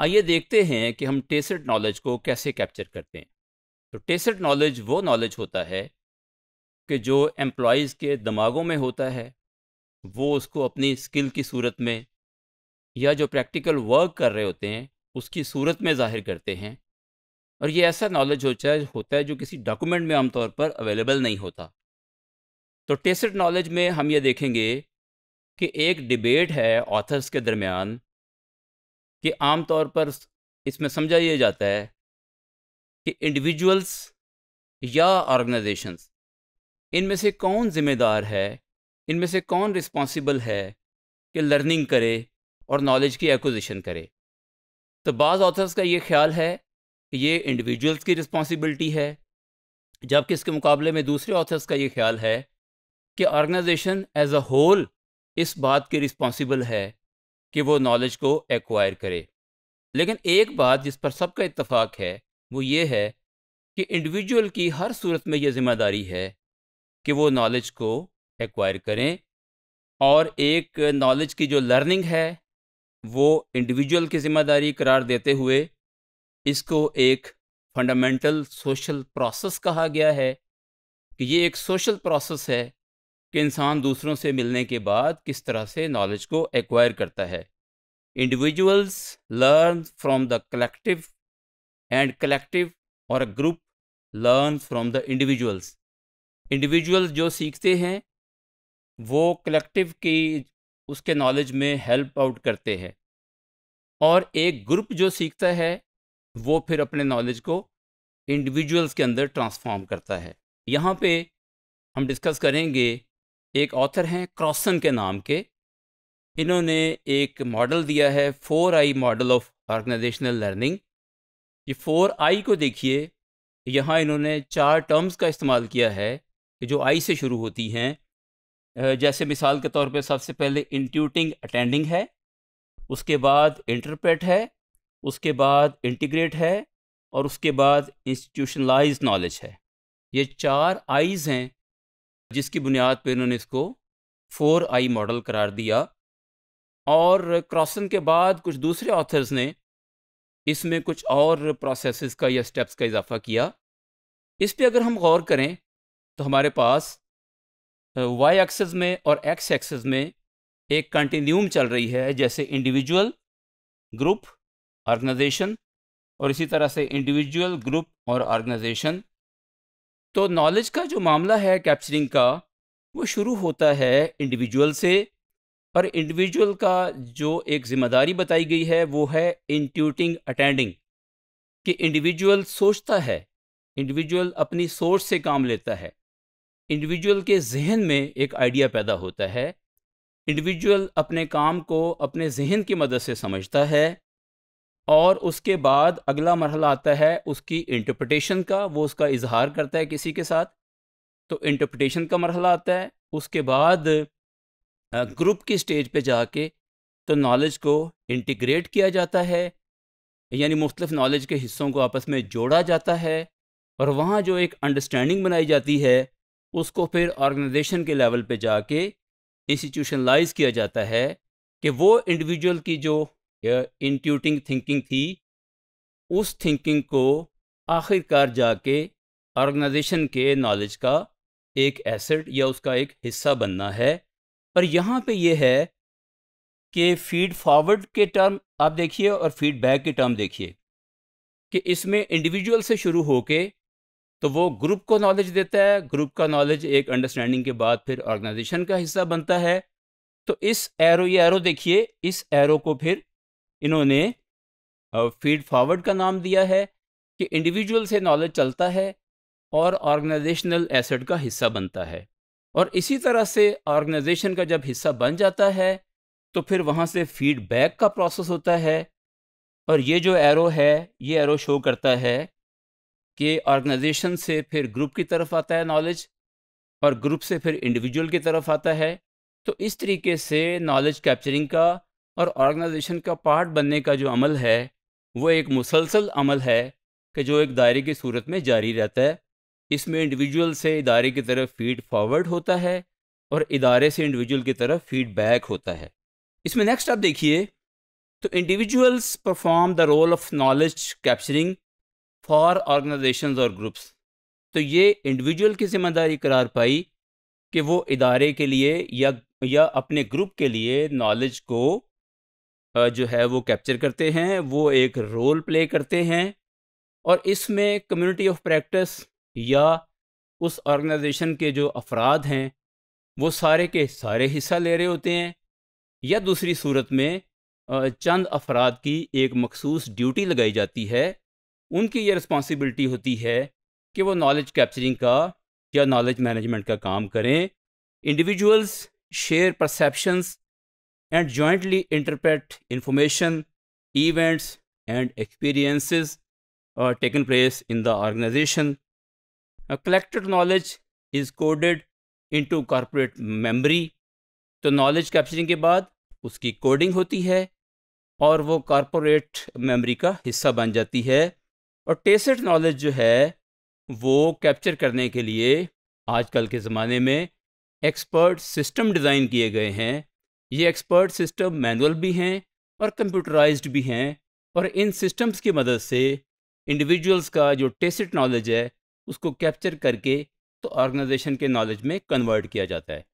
आइए देखते हैं कि हम टेसेड नॉलेज को कैसे कैप्चर करते हैं तो टेसेड नॉलेज वो नॉलेज होता है कि जो एम्प्लॉयज़ के दिमागों में होता है वो उसको अपनी स्किल की सूरत में या जो प्रैक्टिकल वर्क कर रहे होते हैं उसकी सूरत में जाहिर करते हैं और ये ऐसा नॉलेज होता है होता है जो किसी डॉक्यूमेंट में आमतौर पर अवेलेबल नहीं होता तो टेस्टेड नॉलेज में हम ये देखेंगे कि एक डिबेट है ऑथर्स के दरमियान कि तौर पर इसमें समझा यह जाता है कि इंडिविजुअल्स या ऑर्गेनाइजेशंस इनमें से कौन जिम्मेदार है इनमें से कौन रिस्पॉन्सिबल है कि लर्निंग करे और नॉलेज की एक्विजिशन करे तो बाज़ ऑथर्स का ये ख्याल है कि ये इंडिविजुअल्स की रिस्पॉन्सिबिलिटी है जबकि इसके मुकाबले में दूसरे ऑथर्स का ये ख्याल है कि ऑर्गेनाइजेशन एज अ होल इस बात की रिस्पॉन्सिबल है कि वो नॉलेज को एक्वायर करे लेकिन एक बात जिस पर सबका इतफाक़ है वो ये है कि इंडिविजुअल की हर सूरत में ये जिम्मेदारी है कि वो नॉलेज को एक्वायर करें और एक नॉलेज की जो लर्निंग है वो इंडिविजुअल की जिम्मेदारी करार देते हुए इसको एक फंडामेंटल सोशल प्रोसेस कहा गया है कि ये एक सोशल प्रोसेस है कि इंसान दूसरों से मिलने के बाद किस तरह से नॉलेज को एक्वायर करता है individuals learn from the collective and collective और a group learn from the individuals individuals जो सीखते हैं वो कलेक्टिव की उसके नॉलेज में हेल्प आउट करते हैं और एक ग्रुप जो सीखता है वो फिर अपने नॉलेज को इंडिविजुअल्स के अंदर ट्रांसफॉर्म करता है यहाँ पे हम डिस्कस करेंगे एक ऑथर हैं क्रॉसन के नाम के इन्होंने एक मॉडल दिया है four I model of organisational learning ये फोर आई को देखिए यहाँ इन्होंने चार टर्म्स का इस्तेमाल किया है कि जो आई से शुरू होती हैं जैसे मिसाल के तौर पे सबसे पहले इंट्यूटिंग अटेंडिंग है उसके बाद इंटरप्रेट है उसके बाद इंटीग्रेट है और उसके बाद इंस्टीट्यूशनलाइज नॉलेज है ये चार आईज हैं जिसकी बुनियाद पर इन्होंने इसको फोर आई मॉडल करार दिया और क्रॉसन के बाद कुछ दूसरे ऑथर्स ने इसमें कुछ और प्रोसेसेस का या स्टेप्स का इजाफा किया इस पर अगर हम गौर करें तो हमारे पास वाई एक्सेस में और एक्स एक्सेस में एक कंटिन्यूम चल रही है जैसे इंडिविजुअल ग्रुप ऑर्गेनाइजेशन और इसी तरह से इंडिविजुअल ग्रुप और ऑर्गेनाइजेशन तो नॉलेज का जो मामला है कैप्चरिंग का वो शुरू होता है इंडिविजुअल से और इंडिविजुअल का जो एक जिम्मेदारी बताई गई है वो है इंट्यूटिंग अटेंडिंग कि इंडिविजुअल सोचता है इंडिविजुअल अपनी सोच से काम लेता है इंडिविजुअल के जहन में एक आइडिया पैदा होता है इंडिविजुअल अपने काम को अपने जहन की मदद से समझता है और उसके बाद अगला मरहला आता है उसकी इंटरप्रटेशन का वो उसका इजहार करता है किसी के साथ तो इंटरप्रटेशन का मरहला आता है उसके बाद ग्रुप की स्टेज पे जाके तो नॉलेज को इंटीग्रेट किया जाता है यानी मुख्तफ नॉलेज के हिस्सों को आपस में जोड़ा जाता है और वहाँ जो एक अंडरस्टैंडिंग बनाई जाती है उसको फिर ऑर्गेनाइजेशन के लेवल पे जाके इंस्टीट्यूशनलाइज किया जाता है कि वो इंडिविजुअल की जो इंट्यूटिंग थिंकिंग थी उस थिंकिंग को आखिरकार जाके ऑर्गेनाइजेशन के नॉलेज का एक एसेट या उसका एक हिस्सा बनना है पर यहाँ पे ये है कि फीड फॉरवर्ड के टर्म आप देखिए और फीडबैक के टर्म देखिए कि इसमें इंडिविजुअल से शुरू होके तो वो ग्रुप को नॉलेज देता है ग्रुप का नॉलेज एक अंडरस्टैंडिंग के बाद फिर ऑर्गेनाइजेशन का हिस्सा बनता है तो इस एरो ये एरो देखिए इस एरो को फिर इन्होंने फीड फॉरवर्ड का नाम दिया है कि इंडिविजुअल से नॉलेज चलता है और ऑर्गेनाइजेशनल एसेट का हिस्सा बनता है और इसी तरह से ऑर्गेनाइजेशन का जब हिस्सा बन जाता है तो फिर वहाँ से फीडबैक का प्रोसेस होता है और ये जो एरो है ये एरो शो करता है कि ऑर्गेनाइजेशन से फिर ग्रुप की तरफ आता है नॉलेज और ग्रुप से फिर इंडिविजुअल की तरफ आता है तो इस तरीके से नॉलेज कैप्चरिंग का और ऑर्गेनाइजेशन का पार्ट बनने का जो अमल है वो एक मुसलसल अमल है कि जो एक दायरे की सूरत में जारी रहता है इसमें इंडिविजुअल से इदारे की तरफ फीड फॉरवर्ड होता है और इदारे से इंडिविजुअल की तरफ फीडबैक होता है इसमें नेक्स्ट आप देखिए तो individuals perform the role of knowledge capturing for organisation और ग्रुप्स तो ये इंडिविजुअल की जिम्मेदारी करार पाई कि वो इदारे के लिए या या अपने ग्रुप के लिए नॉलेज को जो है वो कैप्चर करते हैं वो एक रोल प्ले करते हैं और इसमें कम्युनिटी ऑफ प्रैक्टिस या उस ऑर्गेनाइजेशन के जो अफराद हैं वो सारे के सारे हिस्सा ले रहे होते हैं या दूसरी सूरत में चंद अफराद की एक मखसूस ड्यूटी लगाई जाती है उनकी ये रिस्पॉन्सिबिलिटी होती है कि वो नॉलेज कैप्चरिंग का या नॉलेज मैनेजमेंट का काम करें individuals share perceptions and jointly interpret information, events, and experiences uh, taken place in the organization. A collected knowledge is coded into corporate memory. तो knowledge capturing के बाद उसकी coding होती है और वो corporate memory का हिस्सा बन जाती है और टेसेड नॉलेज जो है वो कैप्चर करने के लिए आजकल के ज़माने में एक्सपर्ट सिस्टम डिज़ाइन किए गए हैं ये एक्सपर्ट सिस्टम मैनुअल भी हैं और कंप्यूटराइज्ड भी हैं और इन सिस्टम्स की मदद से इंडिविजुअल्स का जो टेसिट नॉलेज है उसको कैप्चर करके तो ऑर्गेनाइजेशन के नॉलेज में कन्वर्ट किया जाता है